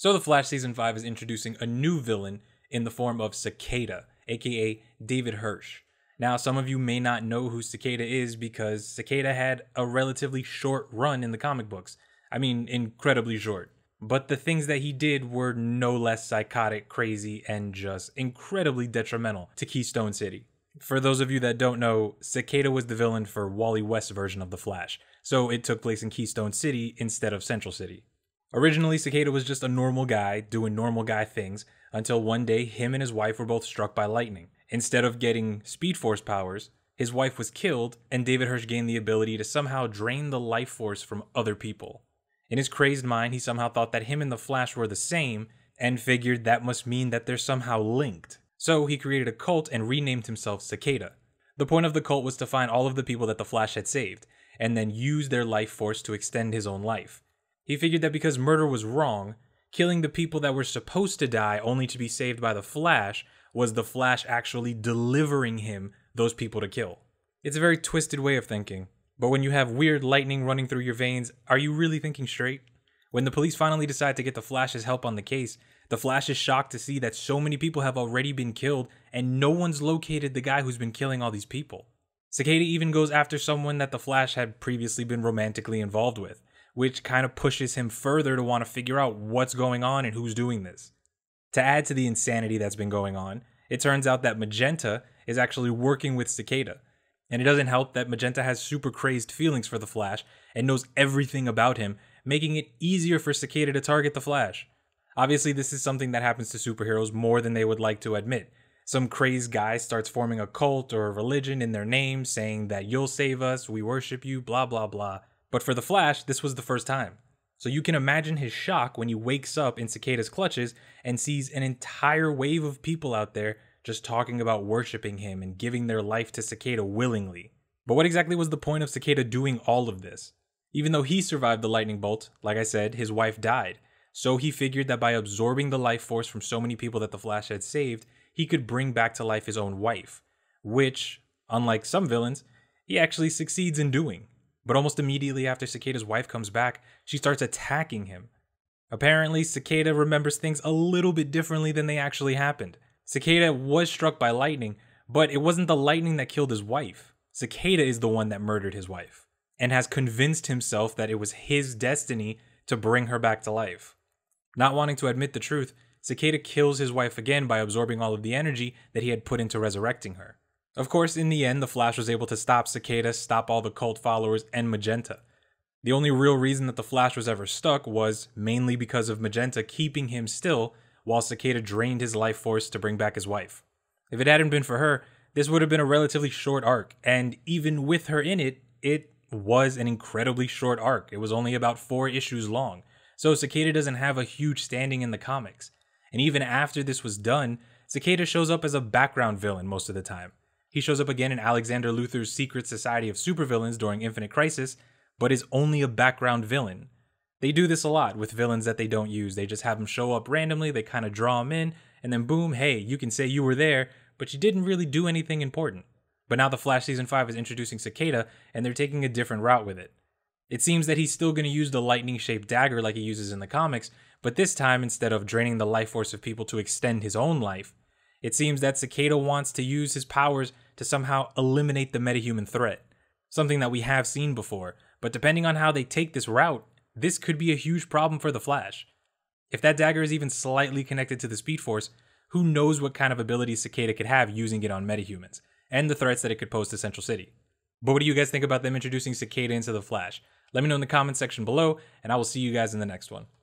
So the Flash season 5 is introducing a new villain in the form of Cicada, aka David Hirsch. Now, some of you may not know who Cicada is because Cicada had a relatively short run in the comic books. I mean, incredibly short. But the things that he did were no less psychotic, crazy, and just incredibly detrimental to Keystone City. For those of you that don't know, Cicada was the villain for Wally West's version of The Flash, so it took place in Keystone City instead of Central City. Originally, Cicada was just a normal guy doing normal guy things until one day him and his wife were both struck by lightning. Instead of getting Speed Force powers, his wife was killed, and David Hirsch gained the ability to somehow drain the life force from other people. In his crazed mind, he somehow thought that him and the Flash were the same and figured that must mean that they're somehow linked. So he created a cult and renamed himself Cicada. The point of the cult was to find all of the people that the Flash had saved, and then use their life force to extend his own life. He figured that because murder was wrong, killing the people that were supposed to die only to be saved by the Flash was the Flash actually delivering him those people to kill. It's a very twisted way of thinking, but when you have weird lightning running through your veins, are you really thinking straight? When the police finally decide to get the Flash's help on the case, the Flash is shocked to see that so many people have already been killed and no one's located the guy who's been killing all these people. Cicada even goes after someone that the Flash had previously been romantically involved with, which kind of pushes him further to want to figure out what's going on and who's doing this. To add to the insanity that's been going on, it turns out that Magenta is actually working with Cicada. And it doesn't help that Magenta has super crazed feelings for the Flash and knows everything about him, making it easier for Cicada to target the Flash. Obviously, this is something that happens to superheroes more than they would like to admit. Some crazed guy starts forming a cult or a religion in their name, saying that you'll save us, we worship you, blah blah blah. But for the Flash, this was the first time. So you can imagine his shock when he wakes up in Cicada's clutches and sees an entire wave of people out there just talking about worshiping him and giving their life to Cicada willingly. But what exactly was the point of Cicada doing all of this? Even though he survived the lightning bolt, like I said, his wife died. So he figured that by absorbing the life force from so many people that the Flash had saved, he could bring back to life his own wife, which, unlike some villains, he actually succeeds in doing. But almost immediately after Cicada's wife comes back, she starts attacking him. Apparently, Cicada remembers things a little bit differently than they actually happened. Cicada was struck by lightning, but it wasn't the lightning that killed his wife. Cicada is the one that murdered his wife and has convinced himself that it was his destiny to bring her back to life. Not wanting to admit the truth, Cicada kills his wife again by absorbing all of the energy that he had put into resurrecting her. Of course, in the end, the Flash was able to stop Cicada, stop all the cult followers, and Magenta. The only real reason that the Flash was ever stuck was mainly because of Magenta keeping him still while Cicada drained his life force to bring back his wife. If it hadn't been for her, this would have been a relatively short arc, and even with her in it, it was an incredibly short arc. It was only about four issues long, so Cicada doesn't have a huge standing in the comics. And even after this was done, Cicada shows up as a background villain most of the time. He shows up again in Alexander Luther's secret society of supervillains during Infinite Crisis, but is only a background villain. They do this a lot with villains that they don't use. They just have them show up randomly, they kind of draw them in, and then boom, hey, you can say you were there, but you didn't really do anything important. But now The Flash Season 5 is introducing Cicada, and they're taking a different route with it. It seems that he's still going to use the lightning shaped dagger like he uses in the comics, but this time, instead of draining the life force of people to extend his own life, it seems that Cicada wants to use his powers to somehow eliminate the metahuman threat, something that we have seen before, but depending on how they take this route, this could be a huge problem for the Flash. If that dagger is even slightly connected to the Speed Force, who knows what kind of abilities Cicada could have using it on metahumans, and the threats that it could pose to Central City. But what do you guys think about them introducing Cicada into the Flash? Let me know in the comment section below, and I will see you guys in the next one.